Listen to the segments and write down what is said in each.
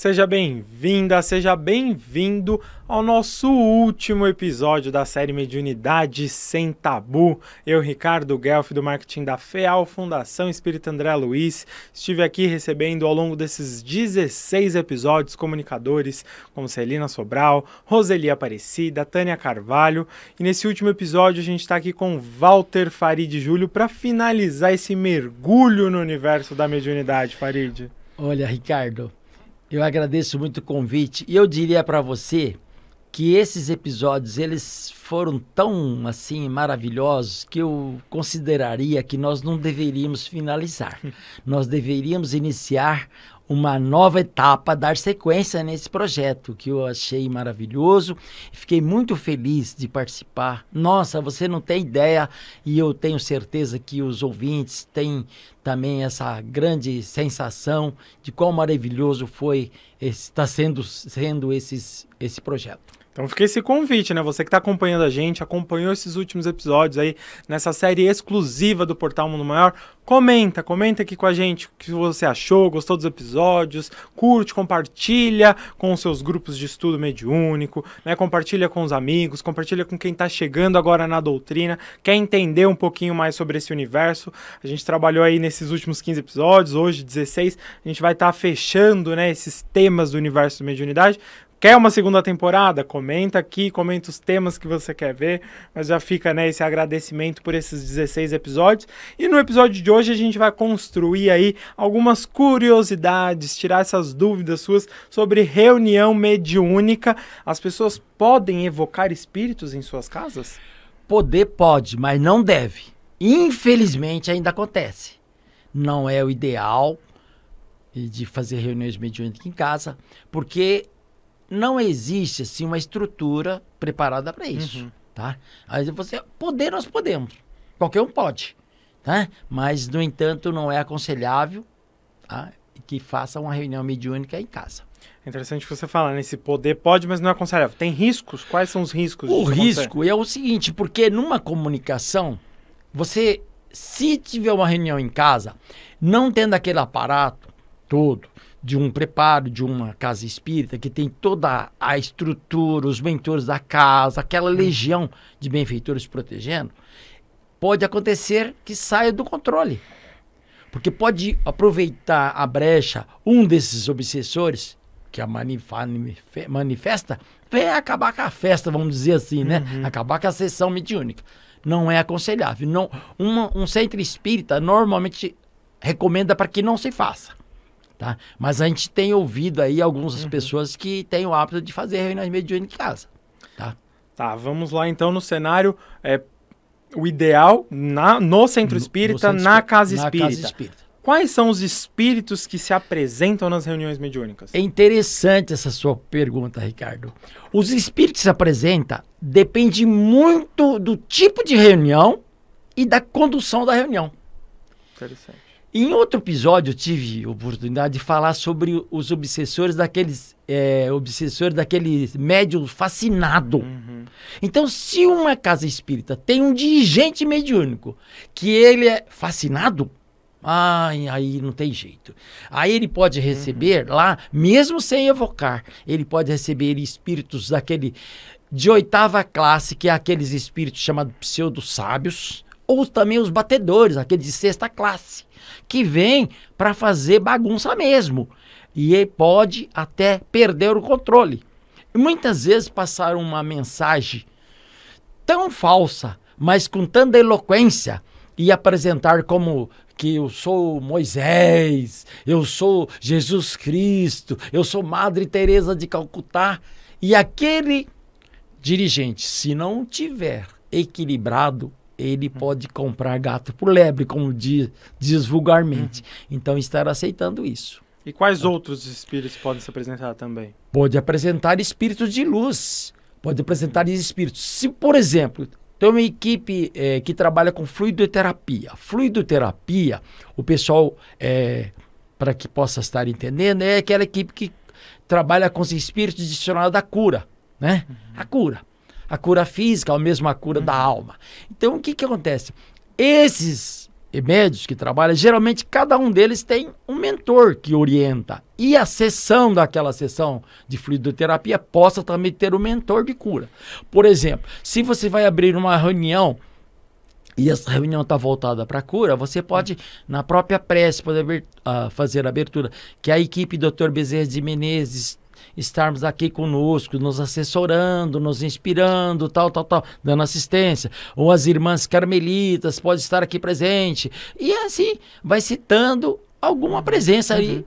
Seja bem-vinda, seja bem-vindo ao nosso último episódio da série Mediunidade Sem Tabu. Eu, Ricardo Guelf, do marketing da FEAL, Fundação Espírita André Luiz, estive aqui recebendo ao longo desses 16 episódios comunicadores como Celina Sobral, Roseli Aparecida, Tânia Carvalho. E nesse último episódio a gente está aqui com Walter Farid Júlio para finalizar esse mergulho no universo da mediunidade, Farid. Olha, Ricardo, eu agradeço muito o convite. E eu diria para você que esses episódios eles foram tão assim maravilhosos que eu consideraria que nós não deveríamos finalizar. nós deveríamos iniciar uma nova etapa, dar sequência nesse projeto, que eu achei maravilhoso. Fiquei muito feliz de participar. Nossa, você não tem ideia, e eu tenho certeza que os ouvintes têm também essa grande sensação de quão maravilhoso foi está sendo sendo esses, esse projeto. Então fica esse convite, né? Você que está acompanhando a gente, acompanhou esses últimos episódios aí nessa série exclusiva do Portal Mundo Maior, Comenta, comenta aqui com a gente o que você achou, gostou dos episódios, curte, compartilha com os seus grupos de estudo mediúnico, né? Compartilha com os amigos, compartilha com quem está chegando agora na doutrina, quer entender um pouquinho mais sobre esse universo. A gente trabalhou aí nesses últimos 15 episódios, hoje 16, a gente vai estar tá fechando, né, esses temas do universo de mediunidade. Quer uma segunda temporada? Comenta aqui, comenta os temas que você quer ver. Mas já fica né, esse agradecimento por esses 16 episódios. E no episódio de hoje Hoje a gente vai construir aí algumas curiosidades, tirar essas dúvidas suas sobre reunião mediúnica. As pessoas podem evocar espíritos em suas casas? Poder pode, mas não deve. Infelizmente ainda acontece. Não é o ideal de fazer reuniões mediúnicas em casa, porque não existe assim uma estrutura preparada para isso, uhum. tá? Aí você poder nós podemos, qualquer um pode, Tá? Mas, no entanto, não é aconselhável tá? que faça uma reunião mediúnica em casa. É interessante você falar nesse poder, pode, mas não é aconselhável. Tem riscos? Quais são os riscos? O risco é o seguinte, porque numa comunicação, você, se tiver uma reunião em casa, não tendo aquele aparato todo, de um preparo, de uma casa espírita, que tem toda a estrutura, os mentores da casa, aquela hum. legião de benfeitores protegendo, pode acontecer que saia do controle. Porque pode aproveitar a brecha, um desses obsessores, que a manifesta, vai acabar com a festa, vamos dizer assim, né? Uhum. Acabar com a sessão mediúnica. Não é aconselhável. Não, uma, um centro espírita normalmente recomenda para que não se faça. Tá? Mas a gente tem ouvido aí algumas uhum. pessoas que têm o hábito de fazer reuniões mediúnicas em casa. Tá? Tá, vamos lá então no cenário é, o ideal na, no centro espírita, no, no centro na, casa na espírita. casa espírita. Quais são os espíritos que se apresentam nas reuniões mediúnicas? É interessante essa sua pergunta, Ricardo. Os espíritos que se apresentam depende muito do tipo de reunião e da condução da reunião. Interessante. Em outro episódio, eu tive oportunidade de falar sobre os obsessores daqueles. É, eh, obsessores daquele médium fascinado. Uhum. Então, se uma casa espírita tem um dirigente mediúnico que ele é fascinado, ai, aí não tem jeito. Aí ele pode uhum. receber uhum. lá, mesmo sem evocar, ele pode receber espíritos daquele. de oitava classe, que é aqueles espíritos chamados pseudo-sábios ou também os batedores, aqueles de sexta classe, que vêm para fazer bagunça mesmo. E pode até perder o controle. E muitas vezes passaram uma mensagem tão falsa, mas com tanta eloquência, e apresentar como que eu sou Moisés, eu sou Jesus Cristo, eu sou Madre Teresa de Calcutá, e aquele dirigente, se não tiver equilibrado ele pode comprar gato por lebre, como diz, diz vulgarmente. Uhum. Então, estar aceitando isso. E quais outros espíritos podem se apresentar também? Pode apresentar espíritos de luz, pode apresentar espíritos. Se, por exemplo, tem uma equipe é, que trabalha com fluidoterapia. Fluidoterapia, o pessoal, é, para que possa estar entendendo, é aquela equipe que trabalha com os espíritos adicionados da cura, né? Uhum. A cura a cura física, ou mesmo a cura uhum. da alma. Então, o que, que acontece? Esses médicos que trabalham, geralmente cada um deles tem um mentor que orienta. E a sessão daquela sessão de fluidoterapia possa também ter um mentor de cura. Por exemplo, se você vai abrir uma reunião e essa reunião está voltada para a cura, você pode, uhum. na própria prece, poder uh, fazer a abertura. Que a equipe Dr. Bezerra de Menezes estarmos aqui conosco, nos assessorando, nos inspirando, tal, tal, tal, dando assistência. Ou as irmãs carmelitas podem estar aqui presente. E assim, vai citando alguma presença uhum. aí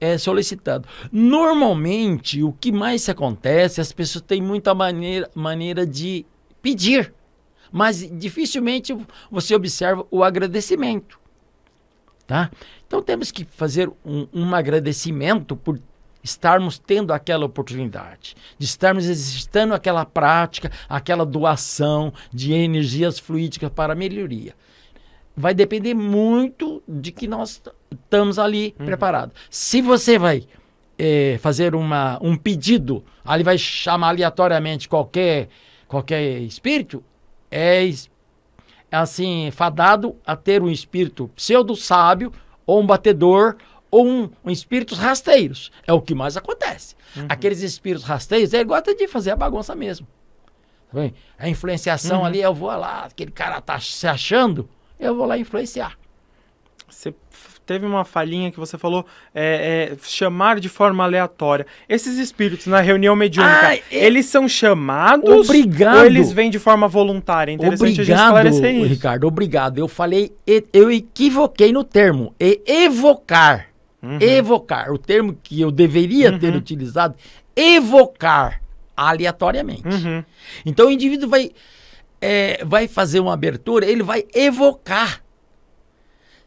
é, solicitado. Normalmente, o que mais acontece, as pessoas têm muita maneira, maneira de pedir, mas dificilmente você observa o agradecimento. Tá? Então temos que fazer um, um agradecimento por estarmos tendo aquela oportunidade, de estarmos exercitando aquela prática, aquela doação de energias fluídicas para melhoria. Vai depender muito de que nós estamos ali uhum. preparados. Se você vai é, fazer uma, um pedido, ali vai chamar aleatoriamente qualquer, qualquer espírito, é, é assim, fadado a ter um espírito pseudo-sábio ou um batedor ou um, um espíritos rasteiros. É o que mais acontece. Uhum. Aqueles espíritos rasteiros, ele gosta de fazer a bagunça mesmo. Tá bem? A influenciação uhum. ali, eu vou lá, aquele cara tá se achando, eu vou lá influenciar. Você teve uma falhinha que você falou é, é, chamar de forma aleatória. Esses espíritos na reunião mediúnica, ah, eles são chamados obrigado. ou eles vêm de forma voluntária? É interessante obrigado, a gente esclarecer isso. Ricardo, obrigado. Eu falei, eu equivoquei no termo. E evocar. Uhum. Evocar, o termo que eu deveria uhum. ter utilizado, evocar aleatoriamente. Uhum. Então o indivíduo vai, é, vai fazer uma abertura, ele vai evocar.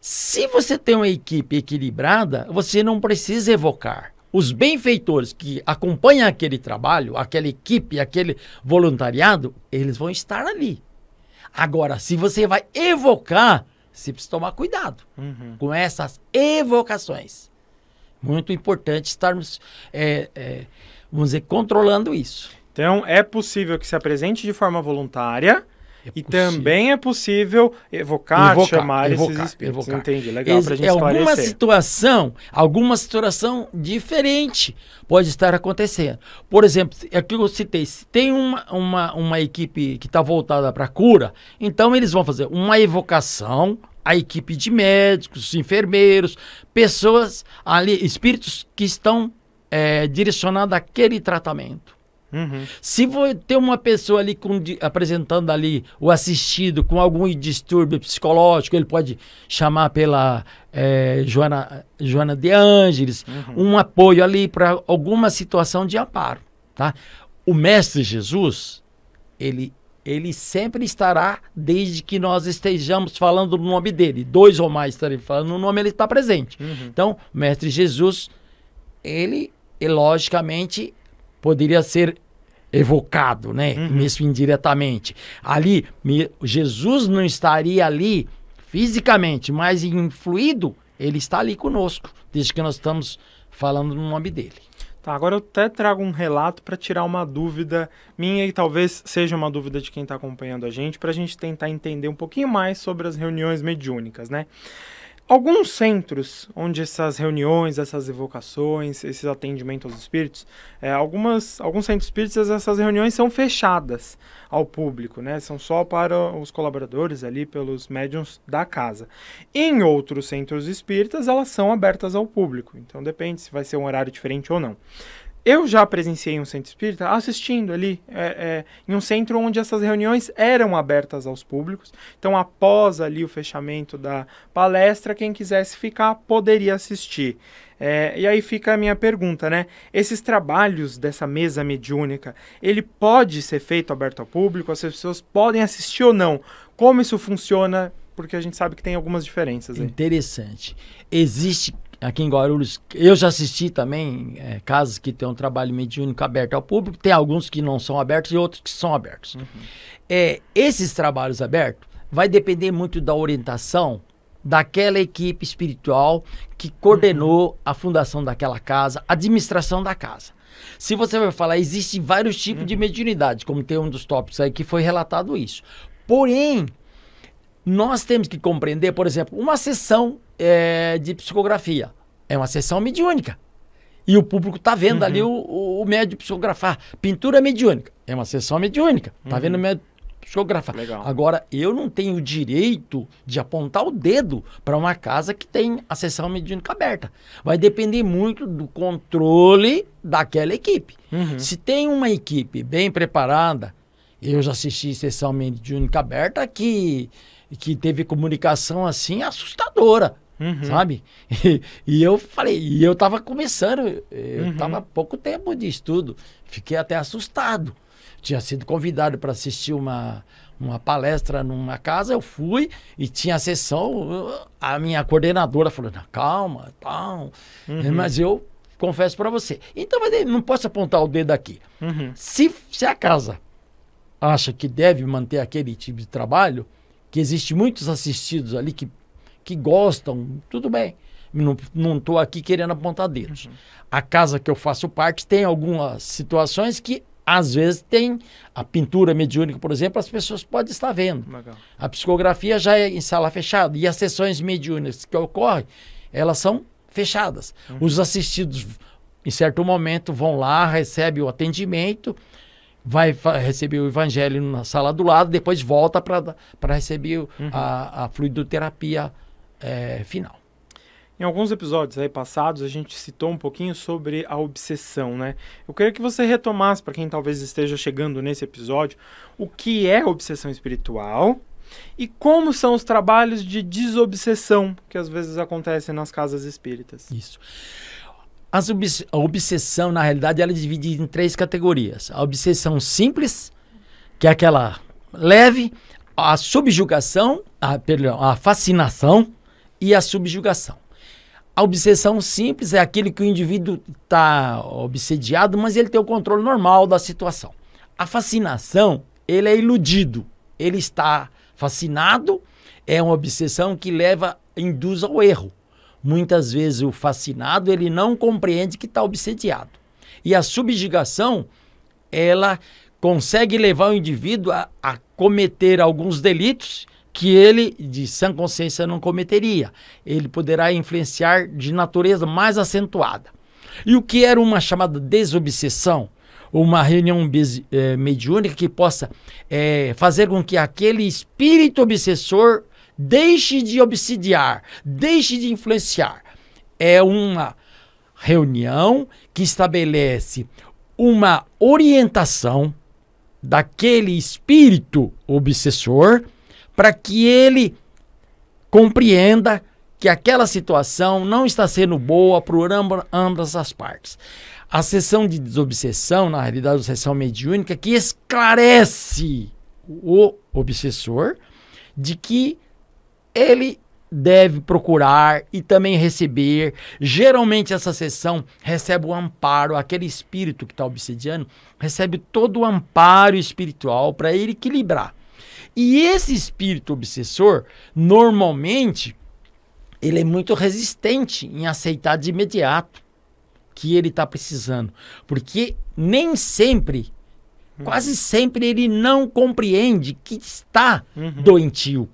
Se você tem uma equipe equilibrada, você não precisa evocar. Os benfeitores que acompanham aquele trabalho, aquela equipe, aquele voluntariado, eles vão estar ali. Agora, se você vai evocar, você precisa tomar cuidado uhum. com essas evocações. Muito importante estarmos, é, é, vamos dizer, controlando isso. Então, é possível que se apresente de forma voluntária, é e também é possível evocar, invocar, chamar evocar, esses espíritos. Evocar. Entende? Legal Ex pra gente é alguma situação, alguma situação diferente pode estar acontecendo. Por exemplo, aquilo que eu citei, se tem uma, uma, uma equipe que está voltada para cura, então eles vão fazer uma evocação a equipe de médicos, enfermeiros, pessoas ali, espíritos que estão é, direcionados àquele tratamento. Uhum. se Se tem uma pessoa ali com, apresentando ali o assistido com algum distúrbio psicológico, ele pode chamar pela é, Joana, Joana de Ângeles, uhum. um apoio ali para alguma situação de amparo. Tá? O Mestre Jesus, ele, ele sempre estará, desde que nós estejamos falando no nome dele. Dois ou mais estarem falando no nome, ele está presente. Uhum. Então, o Mestre Jesus, ele, ele logicamente, poderia ser evocado, né? Uhum. Mesmo indiretamente. Ali, Jesus não estaria ali fisicamente, mas influído, ele está ali conosco, desde que nós estamos falando no nome dele. Tá, agora eu até trago um relato para tirar uma dúvida minha e talvez seja uma dúvida de quem está acompanhando a gente, para a gente tentar entender um pouquinho mais sobre as reuniões mediúnicas, né? Alguns centros onde essas reuniões, essas evocações, esses atendimentos aos espíritos, é, algumas, alguns centros espíritas, essas reuniões são fechadas ao público, né? São só para os colaboradores ali, pelos médiums da casa. Em outros centros espíritas, elas são abertas ao público. Então depende se vai ser um horário diferente ou não eu já presenciei um centro espírita assistindo ali, é, é, em um centro onde essas reuniões eram abertas aos públicos. Então, após ali o fechamento da palestra, quem quisesse ficar poderia assistir. É, e aí fica a minha pergunta, né? Esses trabalhos dessa mesa mediúnica, ele pode ser feito aberto ao público? As pessoas podem assistir ou não? Como isso funciona? Porque a gente sabe que tem algumas diferenças. Aí. Interessante. Existe aqui em Guarulhos, eu já assisti também é, casas que têm um trabalho mediúnico aberto ao público, tem alguns que não são abertos e outros que são abertos. Uhum. É, esses trabalhos abertos vai depender muito da orientação daquela equipe espiritual que coordenou uhum. a fundação daquela casa, a administração da casa. Se você vai falar, existem vários tipos uhum. de mediunidade, como tem um dos tópicos aí que foi relatado isso. Porém, nós temos que compreender, por exemplo, uma sessão é, de psicografia. É uma sessão mediúnica. E o público está vendo uhum. ali o, o, médio psicografar. Pintura mediúnica. É uma sessão mediúnica. Está uhum. vendo o uhum. médio psicografar. Legal. Agora, eu não tenho o direito de apontar o dedo para uma casa que tem a sessão mediúnica aberta. Vai depender muito do controle daquela equipe. Uhum. Se tem uma equipe bem preparada, eu já assisti sessão mediúnica aberta que que teve comunicação assim assustadora, uhum. sabe? E, e, eu falei, e eu estava começando, eu estava uhum. há pouco tempo de estudo, fiquei até assustado. Tinha sido convidado para assistir uma, uma palestra numa casa, eu fui e tinha a sessão, a minha coordenadora falou, calma, tal. Uhum. Mas eu confesso para você. Então, não posso apontar o dedo aqui. Uhum. Se, se a casa acha que deve manter aquele tipo de trabalho, que existe muitos assistidos ali que, que gostam, tudo bem. Não estou aqui querendo apontar dedos. Uhum. A casa que eu faço parte tem algumas situações que às vezes tem a pintura mediúnica, por exemplo, as pessoas podem estar vendo. Legal. A psicografia já é em sala fechada e as sessões mediúnicas que ocorrem, elas são fechadas. Uhum. Os assistidos, em certo momento, vão lá, recebem o atendimento vai receber o evangelho na sala do lado, depois volta para receber uhum. a, a fluidoterapia é, final. Em alguns episódios aí passados, a gente citou um pouquinho sobre a obsessão, né? Eu queria que você retomasse, para quem talvez esteja chegando nesse episódio, o que é obsessão espiritual e como são os trabalhos de desobsessão que às vezes acontecem nas casas espíritas. Isso. As obs a obsessão, na realidade, ela é dividida em três categorias. A obsessão simples, que é aquela leve, a subjugação, a, perdão, a fascinação e a subjugação. A obsessão simples é aquele que o indivíduo está obsediado, mas ele tem o controle normal da situação. A fascinação, ele é iludido, ele está fascinado, é uma obsessão que leva, induz ao erro. Muitas vezes o fascinado ele não compreende que está obsediado. E a subjugação, ela consegue levar o indivíduo a, a cometer alguns delitos que ele, de sã consciência, não cometeria. Ele poderá influenciar de natureza mais acentuada. E o que era uma chamada desobsessão? Uma reunião eh, mediúnica que possa é, fazer com que aquele espírito obsessor Deixe de obsidiar, deixe de influenciar. É uma reunião que estabelece uma orientação daquele espírito obsessor para que ele compreenda que aquela situação não está sendo boa para ambas as partes. A sessão de desobsessão, na realidade, é sessão mediúnica que esclarece o obsessor de que ele deve procurar e também receber. Geralmente essa sessão recebe o amparo, aquele espírito que está obsidiano recebe todo o amparo espiritual para ele equilibrar. E esse espírito obsessor, normalmente, ele é muito resistente em aceitar de imediato que ele está precisando, porque nem sempre, quase uhum. sempre, ele não compreende que está uhum. doentio.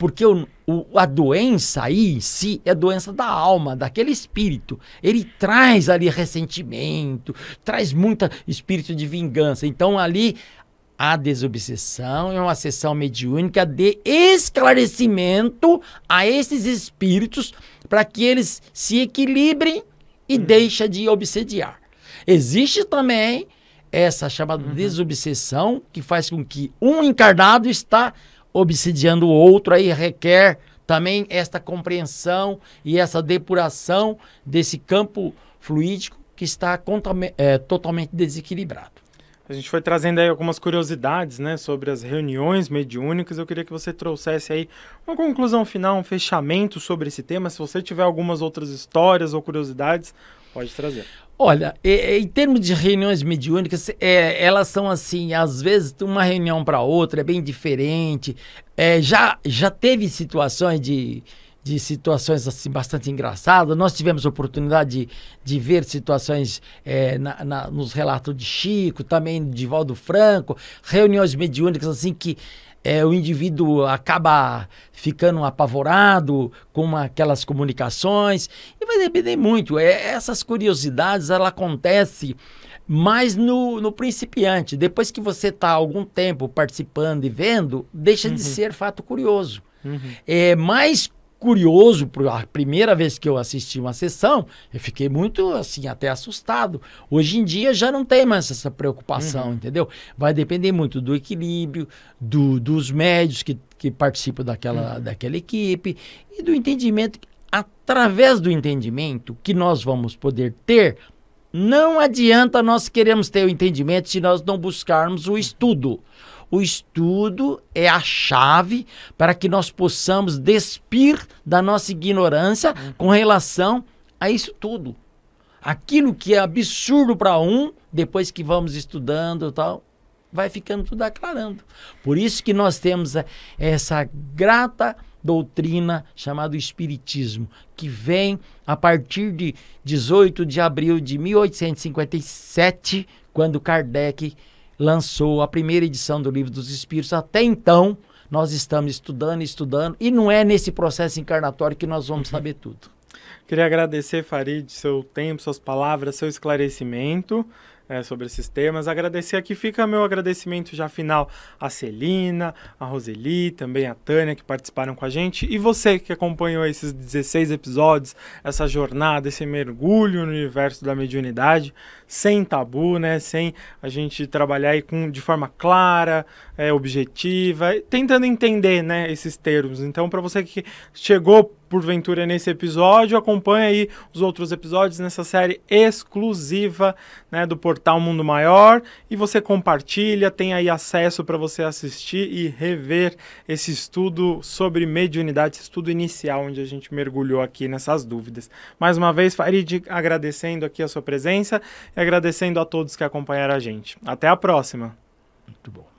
Porque o, o, a doença aí em si é doença da alma, daquele espírito. Ele traz ali ressentimento, traz muito espírito de vingança. Então ali a desobsessão é uma sessão mediúnica de esclarecimento a esses espíritos para que eles se equilibrem e hum. deixem de obsediar. Existe também essa chamada uhum. desobsessão que faz com que um encarnado está obsidiando o outro, aí requer também esta compreensão e essa depuração desse campo fluídico que está é, totalmente desequilibrado. A gente foi trazendo aí algumas curiosidades, né, sobre as reuniões mediúnicas. Eu queria que você trouxesse aí uma conclusão final, um fechamento sobre esse tema. Se você tiver algumas outras histórias ou curiosidades, Pode trazer. Olha, em termos de reuniões mediúnicas, é, elas são assim, às vezes de uma reunião para outra é bem diferente. É, já, já teve situações de, de situações assim bastante engraçadas. Nós tivemos oportunidade de, de ver situações é, na, na, nos relatos de Chico, também de Valdo Franco, reuniões mediúnicas assim que é, o indivíduo acaba ficando apavorado com aquelas comunicações e vai depender muito. É, essas curiosidades ela acontece mais no, no principiante. Depois que você está algum tempo participando e vendo, deixa uhum. de ser fato curioso. Uhum. É mais curioso, por a primeira vez que eu assisti uma sessão, eu fiquei muito assim, até assustado. Hoje em dia já não tem mais essa preocupação, uhum. entendeu? Vai depender muito do equilíbrio, do, dos médios que, que participam daquela, uhum. daquela equipe e do entendimento. Através do entendimento que nós vamos poder ter, não adianta nós queremos ter o entendimento se nós não buscarmos o estudo. O estudo é a chave para que nós possamos despir da nossa ignorância com relação a isso tudo. Aquilo que é absurdo para um, depois que vamos estudando e tal, vai ficando tudo aclarando. Por isso que nós temos eh, essa grata doutrina chamada Espiritismo, que vem a partir de 18 de abril de 1857, quando Kardec lançou a primeira edição do Livro dos Espíritos. Até então, nós estamos estudando, estudando, e não é nesse processo encarnatório que nós vamos uhum. saber tudo. Queria agradecer, Farid, seu tempo, suas palavras, seu esclarecimento é, sobre esses temas. Agradecer aqui, fica meu agradecimento já final a Celina, a Roseli, também a Tânia que participaram com a gente e você que acompanhou esses 16 episódios, essa jornada, esse mergulho no universo da mediunidade sem tabu, né? Sem a gente trabalhar aí com, de forma clara, é, objetiva, tentando entender, né? Esses termos. Então, para você que chegou porventura nesse episódio, acompanha aí os outros episódios nessa série exclusiva né, do portal Mundo Maior e você compartilha, tem aí acesso para você assistir e rever esse estudo sobre mediunidade, esse estudo inicial onde a gente mergulhou aqui nessas dúvidas. Mais uma vez, Farid, agradecendo aqui a sua presença agradecendo a todos que acompanharam a gente. Até a próxima! Muito bom.